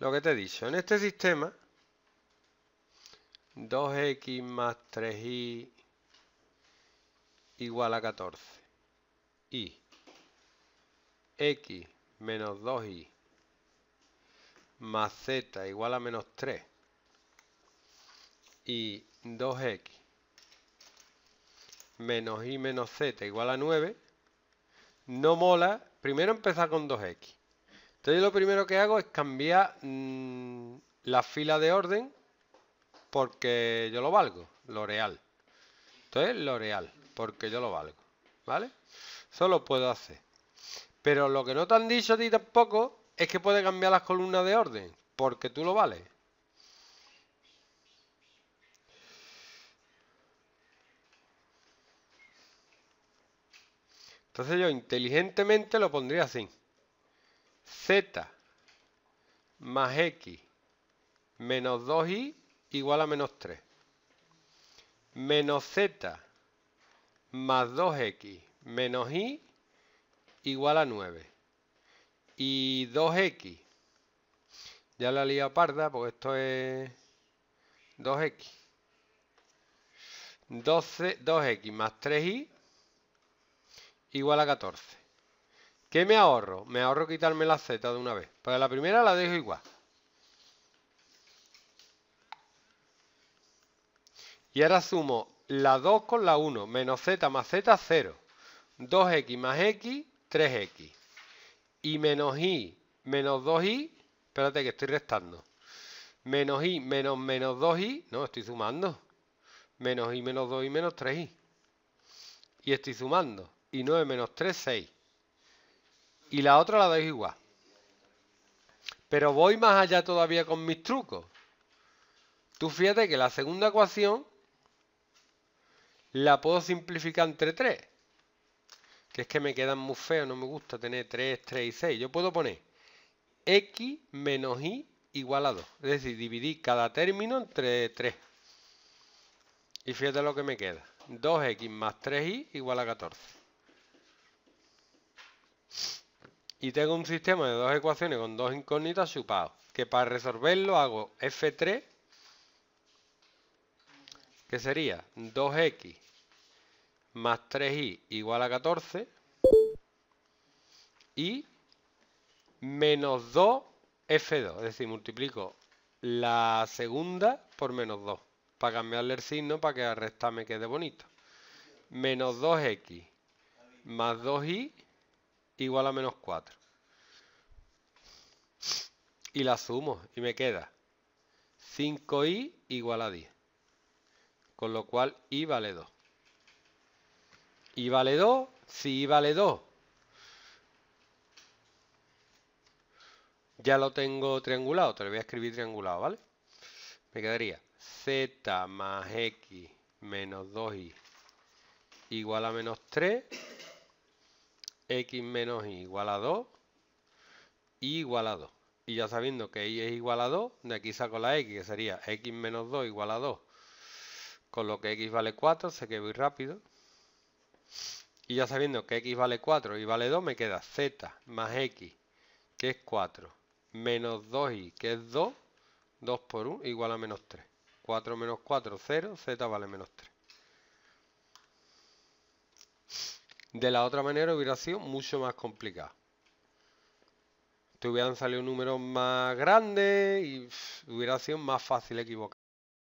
Lo que te he dicho, en este sistema 2x más 3y igual a 14. Y x menos 2y más z igual a menos 3. Y 2x menos y menos z igual a 9. No mola primero empezar con 2x. Entonces lo primero que hago es cambiar mm, la fila de orden porque yo lo valgo, L'Oreal. Entonces L'Oreal, porque yo lo valgo, ¿vale? Solo puedo hacer. Pero lo que no te han dicho a ti tampoco es que puedes cambiar las columnas de orden, porque tú lo vales. Entonces yo inteligentemente lo pondría así z más x menos 2y igual a menos 3. Menos z más 2x menos y igual a 9. Y 2x. Ya la lío parda porque esto es 2x. 12, 2x más 3y igual a 14. ¿Qué me ahorro? Me ahorro quitarme la Z de una vez. Para la primera la dejo igual. Y ahora sumo la 2 con la 1, menos z más z, 0. 2x más x, 3x. Y menos y, menos 2y, espérate que estoy restando. Menos y, menos menos 2y, no, estoy sumando. Menos y, menos 2y, menos 3y. Y estoy sumando. Y 9 menos 3, 6 y la otra la doy igual. Pero voy más allá todavía con mis trucos. Tú fíjate que la segunda ecuación la puedo simplificar entre 3. Que es que me quedan muy feos, no me gusta tener 3, 3 y 6. Yo puedo poner x menos y igual a 2. Es decir, dividir cada término entre 3. Y fíjate lo que me queda. 2x más 3y igual a 14. y tengo un sistema de dos ecuaciones con dos incógnitas chupados, que para resolverlo hago F3, que sería 2x más 3y igual a 14, y menos 2f2, es decir, multiplico la segunda por menos 2, para cambiarle el signo para que al restar me quede bonito. Menos 2x más 2y igual a menos 4. Y la sumo y me queda 5i igual a 10. Con lo cual i vale 2. ¿Y vale 2, si i vale 2. Ya lo tengo triangulado, te lo voy a escribir triangulado, ¿vale? Me quedaría z más x menos 2i igual a menos 3 x menos y igual a 2 y igual a 2. Y ya sabiendo que y es igual a 2, de aquí saco la x, que sería x menos 2 igual a 2. Con lo que x vale 4, sé que voy rápido. Y ya sabiendo que x vale 4 y vale 2, me queda z más x, que es 4, menos 2y, que es 2, 2 por 1, igual a menos 3. 4 menos 4, 0, z vale menos 3. De la otra manera hubiera sido mucho más complicado. Te hubieran salido números más grandes y hubiera sido más fácil equivocar.